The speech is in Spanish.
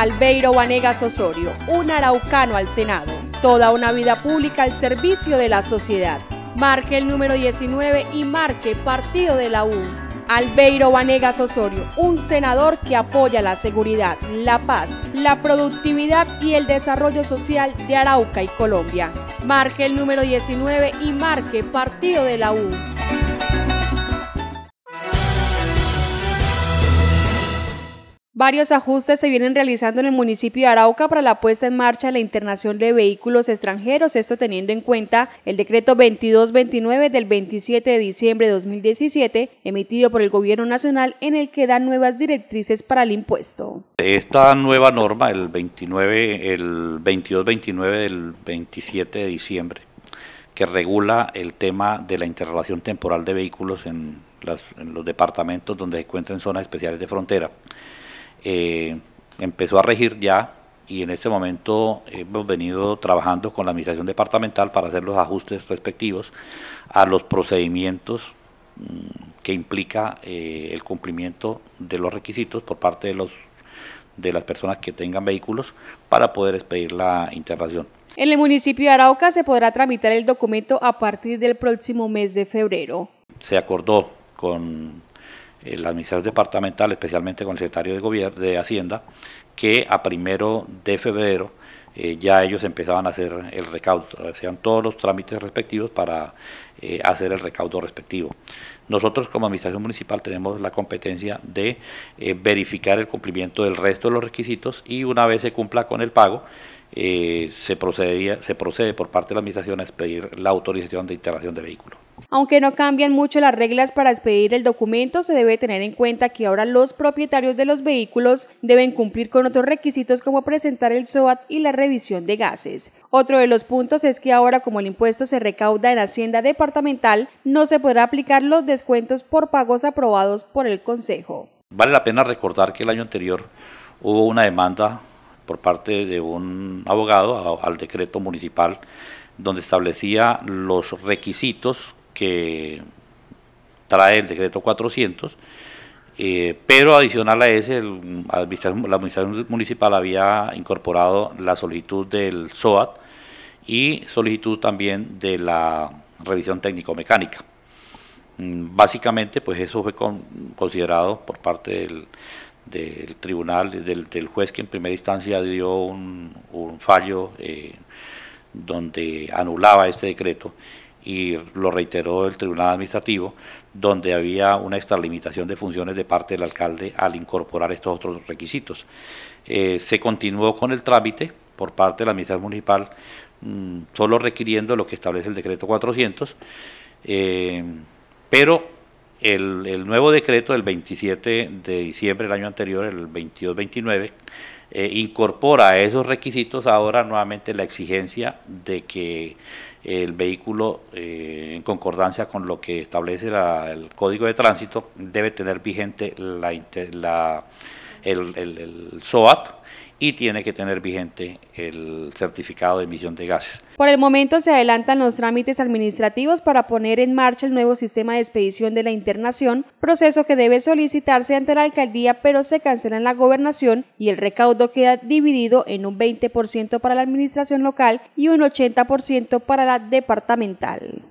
Albeiro Vanegas Osorio, un araucano al Senado. Toda una vida pública al servicio de la sociedad. Marque el número 19 y marque Partido de la U. Albeiro Vanegas Osorio, un senador que apoya la seguridad, la paz, la productividad y el desarrollo social de Arauca y Colombia. Marque el número 19 y marque Partido de la U. Varios ajustes se vienen realizando en el municipio de Arauca para la puesta en marcha de la internación de vehículos extranjeros, esto teniendo en cuenta el decreto 2229 del 27 de diciembre de 2017, emitido por el Gobierno Nacional, en el que dan nuevas directrices para el impuesto. Esta nueva norma, el 29, el 2229 del 27 de diciembre, que regula el tema de la interrelación temporal de vehículos en los departamentos donde se encuentran zonas especiales de frontera eh, empezó a regir ya y en este momento hemos venido trabajando con la Administración Departamental para hacer los ajustes respectivos a los procedimientos mm, que implica eh, el cumplimiento de los requisitos por parte de los de las personas que tengan vehículos para poder expedir la integración. En el municipio de Arauca se podrá tramitar el documento a partir del próximo mes de febrero. Se acordó con eh, la Administración departamental, especialmente con el secretario de, de Hacienda, que a primero de febrero eh, ya ellos empezaban a hacer el recaudo, hacían todos los trámites respectivos para eh, hacer el recaudo respectivo. Nosotros como Administración Municipal tenemos la competencia de verificar el cumplimiento del resto de los requisitos y una vez se cumpla con el pago, se, se procede por parte de la Administración a expedir la autorización de instalación de vehículos. Aunque no cambian mucho las reglas para expedir el documento, se debe tener en cuenta que ahora los propietarios de los vehículos deben cumplir con otros requisitos como presentar el SOAT y la revisión de gases. Otro de los puntos es que ahora como el impuesto se recauda en Hacienda Departamental, no se podrá aplicar los descuentos por pagos aprobados por el Consejo. Vale la pena recordar que el año anterior hubo una demanda por parte de un abogado al decreto municipal donde establecía los requisitos que trae el decreto 400, eh, pero adicional a ese, la, administración, municipal había incorporado la solicitud del SOAT y solicitud también de la revisión técnico-mecánica. Mm, básicamente, pues eso fue considerado por parte del, tribunal, del, juez que en primera instancia dio un, fallo eh, donde anulaba este decreto y lo reiteró el Tribunal Administrativo, donde había una extralimitación de funciones de parte del alcalde al incorporar estos otros requisitos. Eh, se continuó con el trámite por parte de la Administración Municipal, mm, solo requiriendo lo que establece el decreto 400, eh, pero el, el, nuevo decreto del 27 de diciembre del año anterior, el 22-29, eh, incorpora a esos requisitos ahora nuevamente la exigencia de que el vehículo, eh, en concordancia con lo que establece el Código de Tránsito, debe tener vigente la, el SOAT y tiene que tener vigente el certificado de emisión de gases. Por el momento se adelantan los trámites administrativos para poner en marcha el nuevo sistema de expedición de la internación, proceso que debe solicitarse ante la alcaldía pero se cancela en la gobernación y el recaudo queda dividido en un 20% para la administración local y un 80% para la departamental.